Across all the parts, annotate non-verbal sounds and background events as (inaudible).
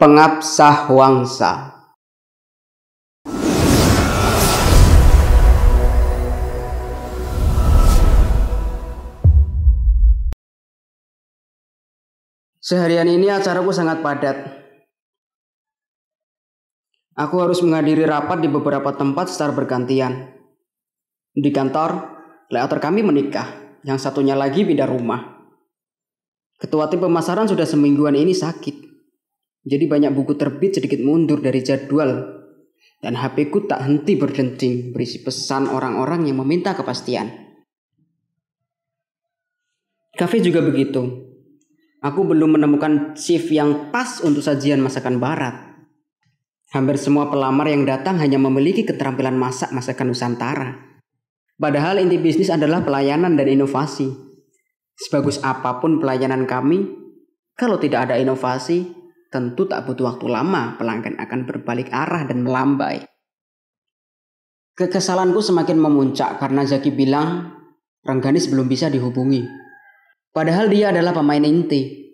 pengabsah wangsa. Seharian ini acaraku sangat padat. Aku harus menghadiri rapat di beberapa tempat secara bergantian. Di kantor, leader kami menikah, yang satunya lagi pindah rumah. Ketua tim pemasaran sudah semingguan ini sakit. Jadi banyak buku terbit sedikit mundur dari jadwal. Dan HP ku tak henti berdenting berisi pesan orang-orang yang meminta kepastian. Kafe juga begitu. Aku belum menemukan shift yang pas untuk sajian masakan barat. Hampir semua pelamar yang datang hanya memiliki keterampilan masak masakan Nusantara. Padahal inti bisnis adalah pelayanan dan inovasi. Sebagus apapun pelayanan kami, kalau tidak ada inovasi, Tentu tak butuh waktu lama, pelanggan akan berbalik arah dan melambai. Kekesalanku semakin memuncak karena Zaki bilang Rengganis belum bisa dihubungi. Padahal dia adalah pemain inti.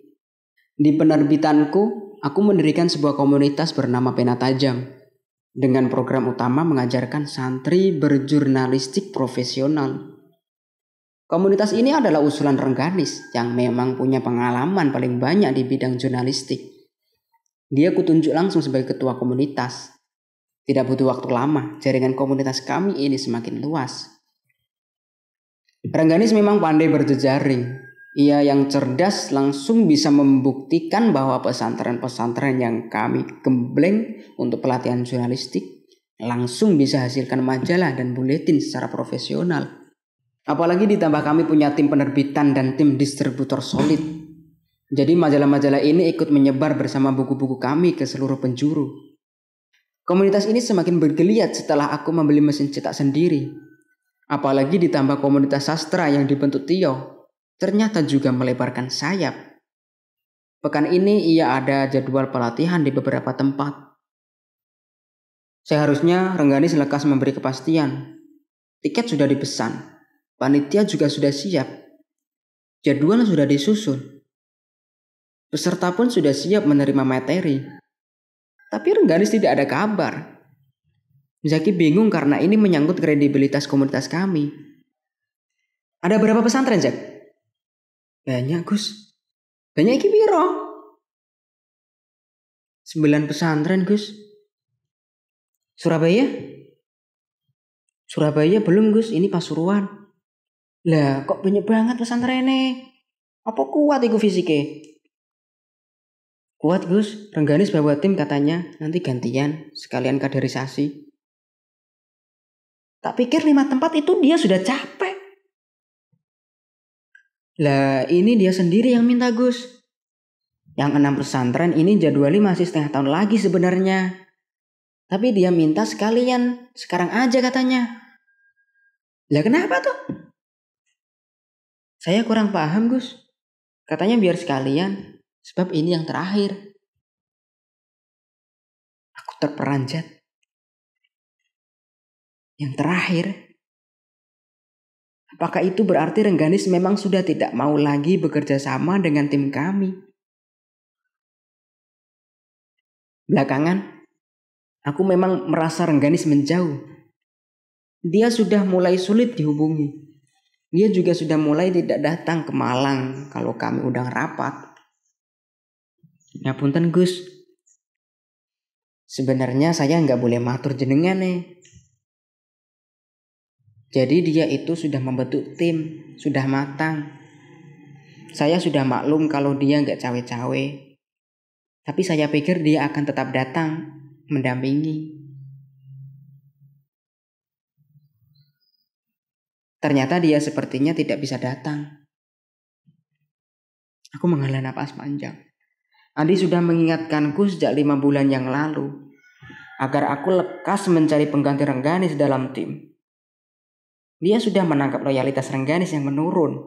Di penerbitanku, aku mendirikan sebuah komunitas bernama Pena Tajam dengan program utama mengajarkan santri berjurnalistik profesional. Komunitas ini adalah usulan Rengganis yang memang punya pengalaman paling banyak di bidang jurnalistik. Dia kutunjuk langsung sebagai ketua komunitas. Tidak butuh waktu lama, jaringan komunitas kami ini semakin luas. Rengganis memang pandai berjejaring. Ia yang cerdas langsung bisa membuktikan bahwa pesantren-pesantren yang kami gembleng untuk pelatihan jurnalistik langsung bisa hasilkan majalah dan buletin secara profesional. Apalagi ditambah kami punya tim penerbitan dan tim distributor solid jadi majalah-majalah ini ikut menyebar bersama buku-buku kami ke seluruh penjuru. Komunitas ini semakin bergeliat setelah aku membeli mesin cetak sendiri. Apalagi ditambah komunitas sastra yang dibentuk Tio, ternyata juga melebarkan sayap. Pekan ini ia ada jadwal pelatihan di beberapa tempat. Seharusnya Rengganis lekas memberi kepastian. Tiket sudah dipesan, panitia juga sudah siap. Jadwal sudah disusun, Peserta pun sudah siap menerima materi. Tapi Rengganis tidak ada kabar. Zaki bingung karena ini menyangkut kredibilitas komunitas kami. Ada berapa pesantren, Jack? Banyak, Gus. Banyak iki piro? Sembilan pesantren, Gus. Surabaya? Surabaya belum, Gus. Ini Pasuruan. Lah, kok banyak banget pesantrennya? Apa kuat iku fisiknya? Kuat Gus, Rengganis bawa tim katanya, nanti gantian, sekalian kaderisasi. Tak pikir lima tempat itu dia sudah capek. Lah ini dia sendiri yang minta Gus. Yang enam pesantren ini jadwalnya masih setengah tahun lagi sebenarnya. Tapi dia minta sekalian, sekarang aja katanya. Lah kenapa tuh? Saya kurang paham Gus. Katanya biar sekalian, Sebab ini yang terakhir. Aku terperanjat. Yang terakhir. Apakah itu berarti Rengganis memang sudah tidak mau lagi bekerja sama dengan tim kami? Belakangan, aku memang merasa Rengganis menjauh. Dia sudah mulai sulit dihubungi. Dia juga sudah mulai tidak datang ke Malang kalau kami udah rapat. Ngapunten Gus. Sebenarnya saya nggak boleh matur jenengan nih. Jadi dia itu sudah membentuk tim, sudah matang. Saya sudah maklum kalau dia nggak cawe-cawe. Tapi saya pikir dia akan tetap datang mendampingi. Ternyata dia sepertinya tidak bisa datang. Aku menghela napas panjang. Andi sudah mengingatkanku sejak lima bulan yang lalu agar aku lekas mencari pengganti Rengganis dalam tim. Dia sudah menangkap loyalitas Rengganis yang menurun,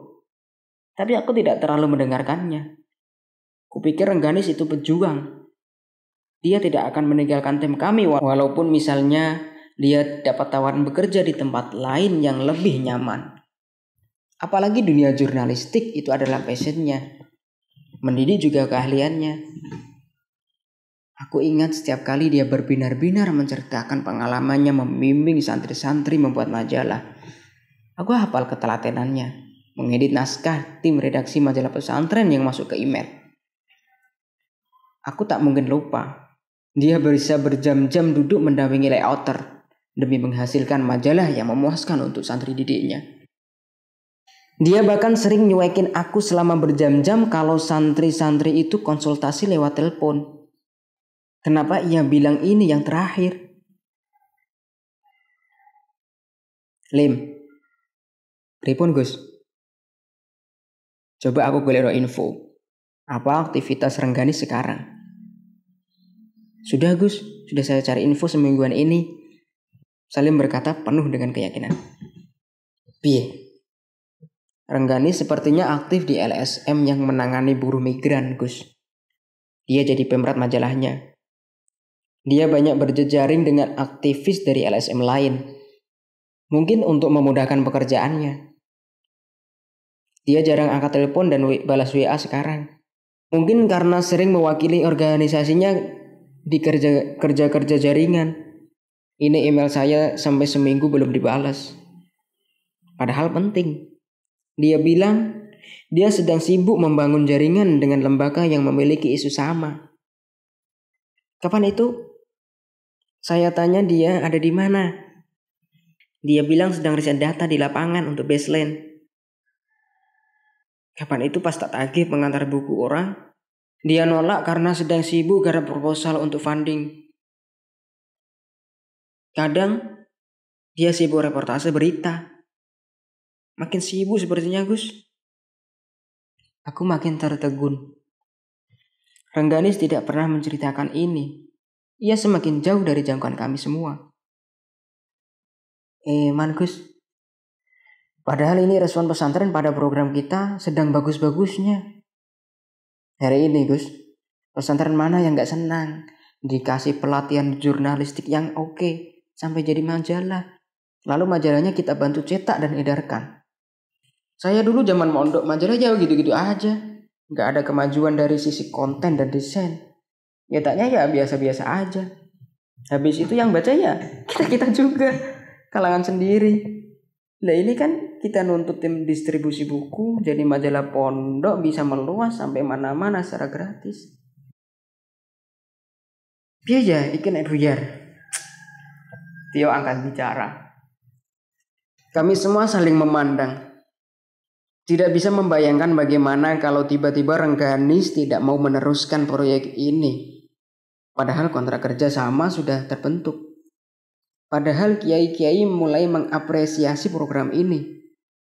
tapi aku tidak terlalu mendengarkannya. Kupikir Rengganis itu pejuang. Dia tidak akan meninggalkan tim kami walaupun misalnya dia dapat tawaran bekerja di tempat lain yang lebih nyaman. Apalagi dunia jurnalistik itu adalah passionnya Mendidik juga keahliannya. Aku ingat setiap kali dia berbinar-binar menceritakan pengalamannya membimbing santri-santri membuat majalah. Aku hafal ketelatenannya, mengedit naskah tim redaksi majalah pesantren yang masuk ke email. Aku tak mungkin lupa. Dia bisa berjam-jam duduk mendampingi layouter demi menghasilkan majalah yang memuaskan untuk santri didiknya. Dia bahkan sering nyuekin aku selama berjam-jam kalau santri-santri itu konsultasi lewat telepon. Kenapa ia bilang ini yang terakhir? Lim. Pripun Gus? Coba aku golek info. Apa aktivitas Renggani sekarang? Sudah Gus, sudah saya cari info semingguan ini. Salim berkata penuh dengan keyakinan. Piye, Renggani sepertinya aktif di LSM yang menangani buruh migran, Gus. Dia jadi pemberat majalahnya. Dia banyak berjejaring dengan aktivis dari LSM lain. Mungkin untuk memudahkan pekerjaannya. Dia jarang angkat telepon dan balas WA sekarang. Mungkin karena sering mewakili organisasinya di kerja-kerja jaringan. Ini email saya sampai seminggu belum dibalas. Padahal penting. Dia bilang dia sedang sibuk membangun jaringan dengan lembaga yang memiliki isu sama. Kapan itu? Saya tanya dia ada di mana. Dia bilang sedang riset data di lapangan untuk baseline. Kapan itu pas tak tagih pengantar buku orang? Dia nolak karena sedang sibuk garap proposal untuk funding. Kadang, dia sibuk reportase berita. Makin sibuk sepertinya Gus. Aku makin tertegun. Rengganis tidak pernah menceritakan ini. Ia semakin jauh dari jangkauan kami semua. Eh, Man Gus. Padahal ini respon pesantren pada program kita sedang bagus-bagusnya. Hari ini, Gus, pesantren mana yang gak senang? Dikasih pelatihan jurnalistik yang oke, sampai jadi majalah. Lalu majalahnya kita bantu cetak dan edarkan. Saya dulu zaman mondok majalah jauh gitu-gitu aja. Nggak ada kemajuan dari sisi konten dan desain. Nyatanya ya biasa-biasa aja. Habis itu yang baca ya (laughs) kita-kita juga. Kalangan sendiri. Nah ini kan kita nuntut tim distribusi buku. Jadi majalah pondok bisa meluas sampai mana-mana secara gratis. Biaya ikan buyar. Tio angkat bicara. Kami semua saling memandang tidak bisa membayangkan bagaimana kalau tiba-tiba Rengganis tidak mau meneruskan proyek ini. Padahal kontrak kerja sama sudah terbentuk. Padahal kiai-kiai mulai mengapresiasi program ini.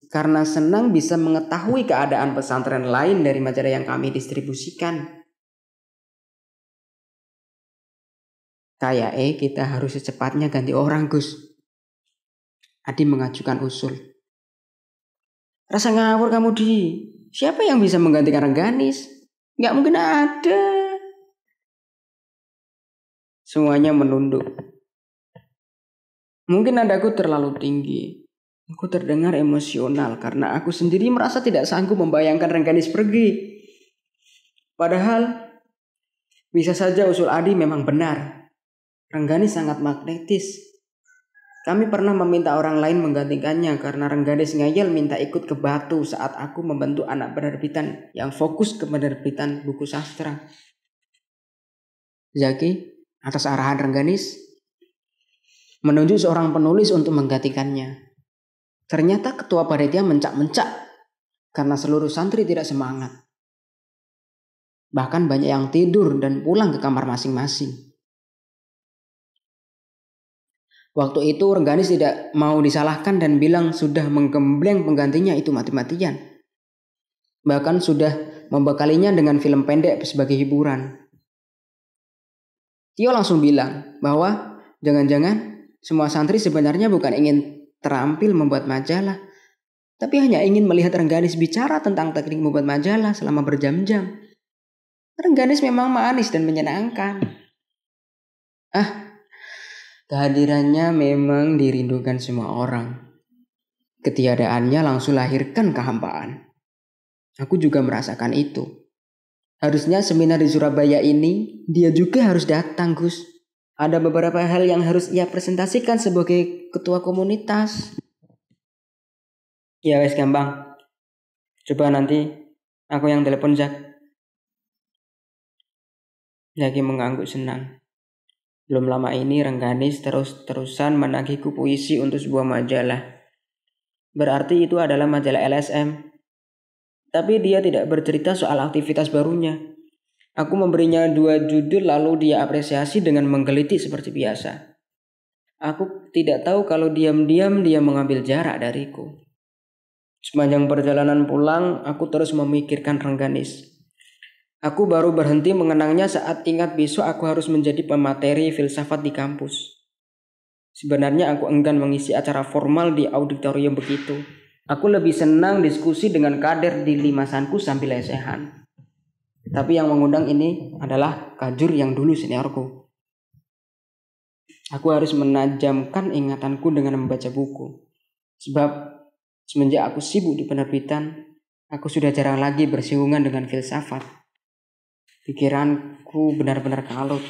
Karena senang bisa mengetahui keadaan pesantren lain dari majalah yang kami distribusikan. Kayak eh kita harus secepatnya ganti orang Gus. Adi mengajukan usul. Rasa ngawur kamu di. Siapa yang bisa menggantikan Rengganis? Gak mungkin ada. Semuanya menunduk. Mungkin nadaku terlalu tinggi. Aku terdengar emosional karena aku sendiri merasa tidak sanggup membayangkan Rengganis pergi. Padahal, bisa saja usul Adi memang benar. Rengganis sangat magnetis kami pernah meminta orang lain menggantikannya karena Rengganis ngayel minta ikut ke Batu saat aku membantu anak penerbitan yang fokus ke penerbitan buku sastra. Zaki, atas arahan Rengganis, menunjuk seorang penulis untuk menggantikannya. Ternyata ketua panitia mencak-mencak karena seluruh santri tidak semangat. Bahkan banyak yang tidur dan pulang ke kamar masing-masing. Waktu itu Rengganis tidak mau disalahkan dan bilang sudah menggembleng penggantinya itu mati-matian. Bahkan sudah membekalinya dengan film pendek sebagai hiburan. Tio langsung bilang bahwa jangan-jangan semua santri sebenarnya bukan ingin terampil membuat majalah, tapi hanya ingin melihat Rengganis bicara tentang teknik membuat majalah selama berjam-jam. Rengganis memang manis dan menyenangkan. Ah, Kehadirannya memang dirindukan semua orang. Ketiadaannya langsung lahirkan kehampaan. Aku juga merasakan itu. Harusnya seminar di Surabaya ini, dia juga harus datang, Gus. Ada beberapa hal yang harus ia presentasikan sebagai ketua komunitas. Ya wes gampang. Coba nanti aku yang telepon Jack. Lagi mengganggu senang. Belum lama ini Rengganis terus-terusan menagihku puisi untuk sebuah majalah. Berarti itu adalah majalah LSM. Tapi dia tidak bercerita soal aktivitas barunya. Aku memberinya dua judul lalu dia apresiasi dengan menggelitik seperti biasa. Aku tidak tahu kalau diam-diam dia mengambil jarak dariku. Sepanjang perjalanan pulang, aku terus memikirkan Rengganis. Aku baru berhenti mengenangnya saat ingat besok aku harus menjadi pemateri filsafat di kampus. Sebenarnya aku enggan mengisi acara formal di auditorium begitu. Aku lebih senang diskusi dengan kader di limasanku sambil lesehan. Tapi yang mengundang ini adalah kajur yang dulu seniorku. Aku harus menajamkan ingatanku dengan membaca buku. Sebab semenjak aku sibuk di penerbitan, aku sudah jarang lagi bersinggungan dengan filsafat. Pikiranku benar-benar kalut.